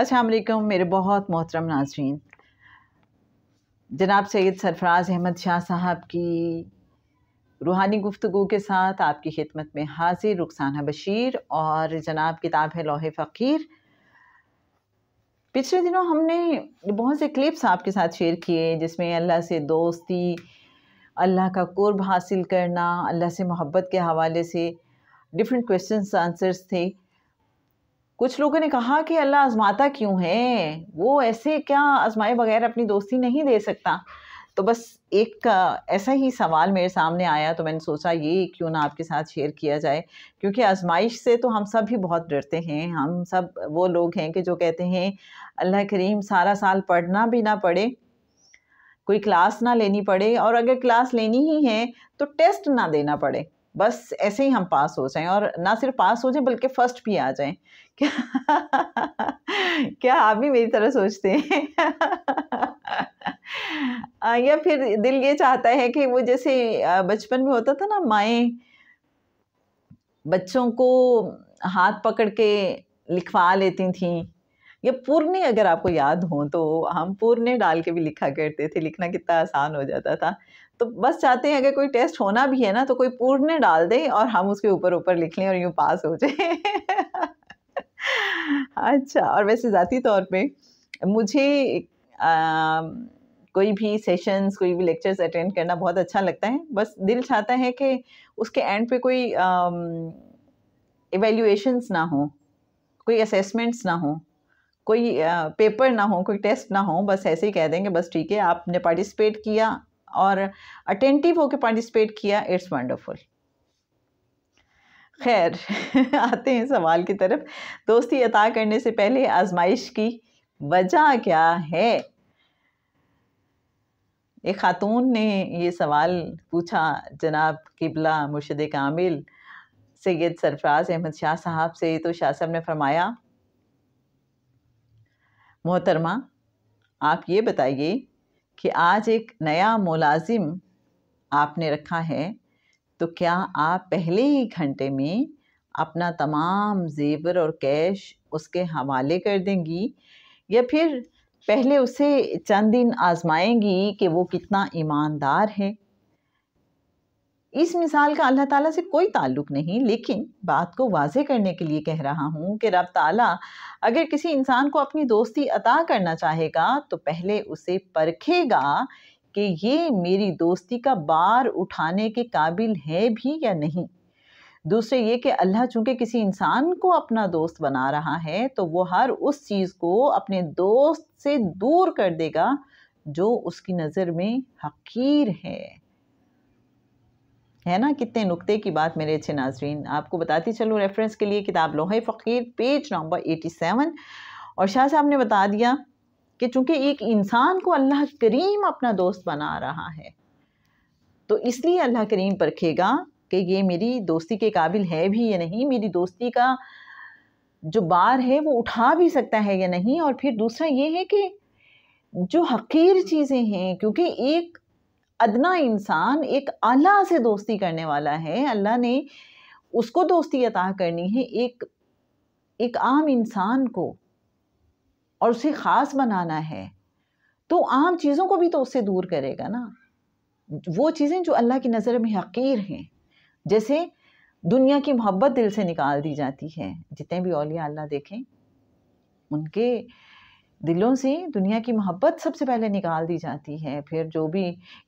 असलकम मेरे बहुत मोहतरम नाजरीन जनाब सैद सरफराज अहमद शाह साहब की रूहानी गुफ्तु के साथ आपकी खिदमत में हाजिर रुखसाना बशीर और जनाब किताब है लोहे फ़कीर पिछले दिनों हमने बहुत से क्लिप्स आपके साथ शेयर किए जिसमें अल्लाह से दोस्ती अल्लाह का कुर्ब हासिल करना अल्लाह से मोहब्बत के हवाले से डिफरेंट क्वेश्चन आंसर्स थे कुछ लोगों ने कहा कि अल्लाह आजमाता क्यों है वो ऐसे क्या आजमाए बगैर अपनी दोस्ती नहीं दे सकता तो बस एक ऐसा ही सवाल मेरे सामने आया तो मैंने सोचा ये क्यों ना आपके साथ शेयर किया जाए क्योंकि आजमाइश से तो हम सब ही बहुत डरते हैं हम सब वो लोग हैं कि जो कहते हैं अल्लाह करीम सारा साल पढ़ना भी ना पड़े कोई क्लास ना लेनी पड़े और अगर क्लास लेनी ही है तो टेस्ट ना देना पड़े बस ऐसे ही हम पास हो जाएं और ना सिर्फ पास हो जाएं बल्कि फ़र्स्ट भी आ जाएं क्या आप भी मेरी तरह सोचते हैं या फिर दिल ये चाहता है कि वो जैसे बचपन में होता था ना माए बच्चों को हाथ पकड़ के लिखवा लेती थी ये पूर्णे अगर आपको याद हो तो हम पूर्णे डाल के भी लिखा करते थे लिखना कितना आसान हो जाता था तो बस चाहते हैं अगर कोई टेस्ट होना भी है ना तो कोई पूर्णे डाल दे और हम उसके ऊपर ऊपर लिख लें और यूँ पास हो जाए अच्छा और वैसे ज़ाती तौर पे मुझे आ, कोई भी सेशंस कोई भी लेक्चर्स अटेंड करना बहुत अच्छा लगता है बस दिल चाहता है कि उसके एंड पे कोई एवेल्यूशन्स ना हो कोई असेसमेंट्स ना हो कोई आ, पेपर ना हो कोई टेस्ट ना हो बस ऐसे ही कह देंगे बस ठीक है आपने पार्टिसिपेट किया और अटेंटिव होकर पार्टिसिपेट किया इट्स वंडरफुल खैर आते हैं सवाल की तरफ दोस्ती अता करने से पहले आजमाइश की वजह क्या है एक खातून ने ये सवाल पूछा जनाब किबला मुर्शद कामिल सैयद सरफराज अहमद शाह साहब से तो शाह साहब ने फरमाया मोहतरमा आप ये बताइए कि आज एक नया मुलाजिम आपने रखा है तो क्या आप पहले ही घंटे में अपना तमाम जेवर और कैश उसके हवाले कर देंगी या फिर पहले उसे चंद दिन आजमाएंगी कि वो कितना ईमानदार है इस मिसाल का अल्लाह ताला से कोई ताल्लुक नहीं लेकिन बात को वाजे करने के लिए कह रहा हूँ कि रब ताला अगर किसी इंसान को अपनी दोस्ती अता करना चाहेगा तो पहले उसे परखेगा कि ये मेरी दोस्ती का बार उठाने के काबिल है भी या नहीं दूसरे ये कि अल्लाह चूँकि किसी इंसान को अपना दोस्त बना रहा है तो वो हर उस चीज़ को अपने दोस्त से दूर कर देगा जो उसकी नज़र में हकीर है है ना कितने नुक्ते की बात मेरे अच्छे नाजरीन आपको बताती चलूँ रेफरेंस के लिए किताब लोहे फ़कीर पेज नंबर 87 और शाह साहब ने बता दिया कि चूंकि एक इंसान को अल्लाह करीम अपना दोस्त बना रहा है तो इसलिए अल्लाह करीम परखेगा कि ये मेरी दोस्ती के काबिल है भी या नहीं मेरी दोस्ती का जो बार है वो उठा भी सकता है या नहीं और फिर दूसरा ये है कि जो हकीर चीज़ें हैं क्योंकि एक अदना इंसान एक आला से दोस्ती करने वाला है अल्लाह ने उसको दोस्ती अता करनी है एक एक आम इंसान को और उसे ख़ास बनाना है तो आम चीज़ों को भी तो उससे दूर करेगा ना वो चीज़ें जो अल्लाह की नज़र में हकीर हैं जैसे दुनिया की मोहब्बत दिल से निकाल दी जाती है जितने भी अलिया अल्लाह देखें उनके दिलों से दुनिया की मोहब्बत सबसे पहले निकाल दी जाती है फिर जो भी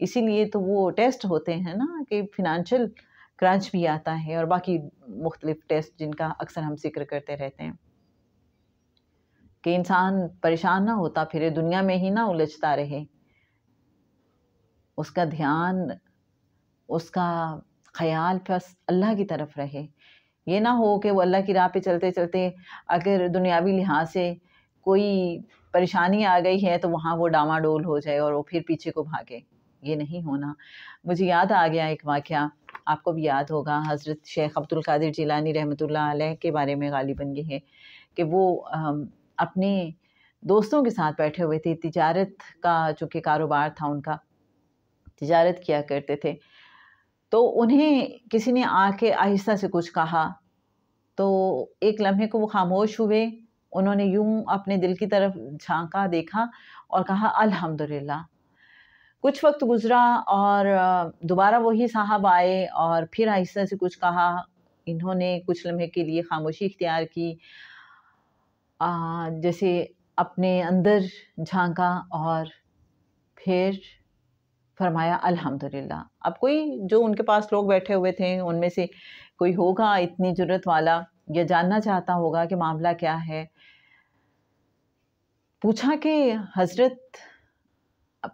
इसीलिए तो वो टेस्ट होते हैं ना कि फिनंशल क्रंच भी आता है और बाकी मुख्तलिफ़ टेस्ट जिनका अक्सर हम जिक्र करते रहते हैं कि इंसान परेशान ना होता फिरे दुनिया में ही ना उलझता रहे उसका ध्यान उसका ख्याल बस अल्लाह की तरफ रहे ये ना हो कि वो अल्लाह की राह पे चलते चलते अगर दुनियावी लिहाज से कोई परेशानी आ गई है तो वहाँ वो डामाडोल हो जाए और वो फिर पीछे को भागे ये नहीं होना मुझे याद आ गया एक वाक़ आपको भी याद होगा हज़रत शेख अब्दुल कादिर जिलानी रहमतुल्लाह अलैह के बारे में गालिबन ये है कि वो अपने दोस्तों के साथ बैठे हुए थे तिजारत का जो कि कारोबार था उनका तिजारत किया करते थे तो उन्हें किसी ने आके आहिस्ता से कुछ कहा तो एक लम्हे को वो खामोश हुए उन्होंने यूं अपने दिल की तरफ झांका देखा और कहा अल्हम्दुलिल्लाह कुछ वक्त गुज़रा और दोबारा वही साहब आए और फिर आहिस्ता से कुछ कहा इन्होंने कुछ लम्हे के लिए खामोशी इख्तियार की जैसे अपने अंदर झांका और फिर फरमाया अल्हम्दुलिल्लाह अब कोई जो उनके पास लोग बैठे हुए थे उनमें से कोई होगा इतनी ज़रूरत वाला या जानना चाहता होगा कि मामला क्या है पूछा कि हज़रत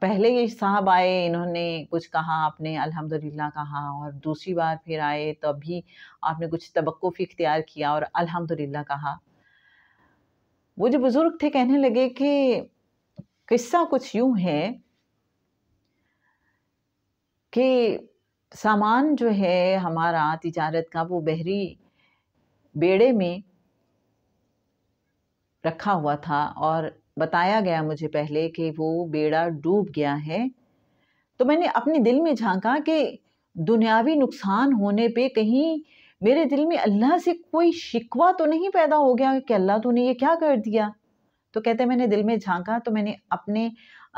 पहले ये साहब आए इन्होंने कुछ कहा आपने अल्हम्दुलिल्लाह कहा और दूसरी बार फिर आए तो अभी आपने कुछ तबक्को इख्तियार किया और अल्हम्दुलिल्लाह कहा वो जो बुज़ुर्ग थे कहने लगे कि किस्सा कुछ यूं है कि सामान जो है हमारा तिजारत का वो बहरी बेड़े में रखा हुआ था और बताया गया मुझे पहले कि वो बेड़ा डूब गया है तो मैंने अपने दिल में झांका कि दुनियावी नुकसान होने पे कहीं मेरे दिल में अल्लाह से कोई शिकवा तो नहीं पैदा हो गया कि अल्लाह तूने ये क्या कर दिया तो कहते मैंने दिल में झांका तो मैंने अपने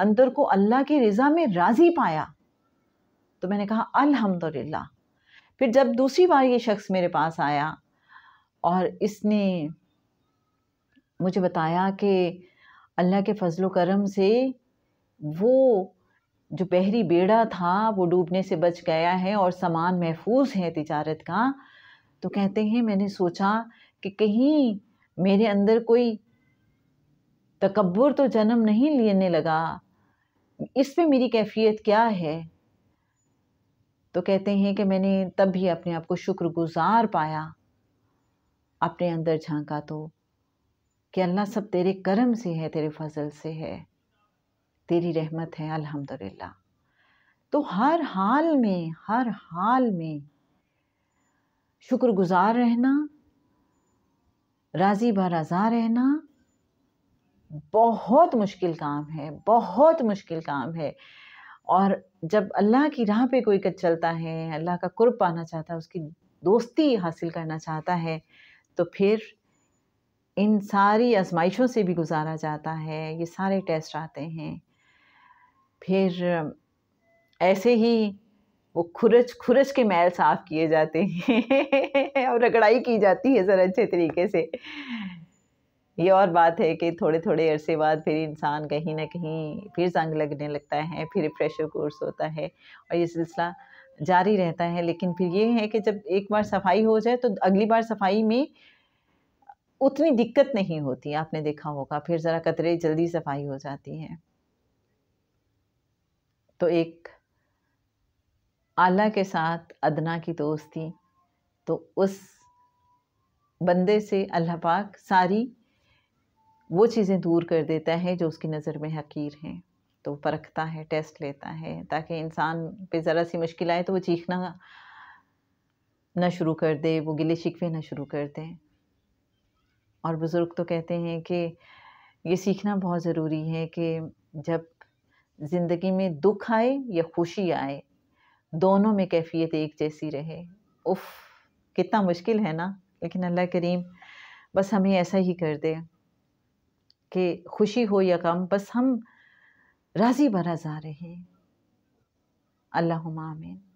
अंदर को अल्लाह की रज़ा में राज़ी पाया तो मैंने कहा अल्हम्दुलिल्लाह फिर जब दूसरी बार ये शख्स मेरे पास आया और इसने मुझे बताया कि अल्लाह के फजल करम से वो जो बहरी बेड़ा था वो डूबने से बच गया है और सामान महफूज है तिजारत का तो कहते हैं मैंने सोचा कि कहीं मेरे अंदर कोई तकबर तो जन्म नहीं लेने लगा इस पे मेरी कैफियत क्या है तो कहते हैं कि मैंने तब भी अपने आप को शुक्रगुजार पाया अपने अंदर झांका तो कि अल्लाह सब तेरे करम से है तेरे फजल से है तेरी रहमत है अल्हम्दुलिल्लाह तो हर हाल में हर हाल में शुक्रगुजार रहना राज़ी बारज़ा रहना बहुत मुश्किल काम है बहुत मुश्किल काम है और जब अल्लाह की राह पे कोई कद चलता है अल्लाह का कुर्ब पाना चाहता है उसकी दोस्ती हासिल करना चाहता है तो फिर इन सारी आजमाइशों से भी गुजारा जाता है ये सारे टेस्ट आते हैं फिर ऐसे ही वो खुरच खुरच के मैल साफ़ किए जाते हैं और रगड़ाई की जाती है ज़रा अच्छे तरीके से ये और बात है कि थोड़े थोड़े अरसे बाद फिर इंसान कहीं ना कहीं फिर जंग लगने लगता है फिर फ्रेशर कोर्स होता है और ये सिलसिला जारी रहता है लेकिन फिर ये है कि जब एक बार सफाई हो जाए तो अगली बार सफाई में उतनी दिक्कत नहीं होती आपने देखा होगा फिर ज़रा कतरे जल्दी सफाई हो जाती है तो एक आला के साथ अदना की दोस्त थी तो उस बंदे से अल्लाह पाक सारी वो चीज़ें दूर कर देता है जो उसकी नज़र में हकीर हैं तो परखता है टेस्ट लेता है ताकि इंसान पे ज़रा सी मुश्किल आए तो वो चीखना ना शुरू कर दे वो गिले शिकवे ना शुरू कर दे और बुज़ुर्ग तो कहते हैं कि ये सीखना बहुत ज़रूरी है कि जब ज़िंदगी में दुख आए या खुशी आए दोनों में कैफियत एक जैसी रहे उफ़ कितना मुश्किल है ना लेकिन अल्लाह करीम बस हमें ऐसा ही कर दे कि खुशी हो या कम बस हम राज़ी रहे हैं अल्लाह आमीन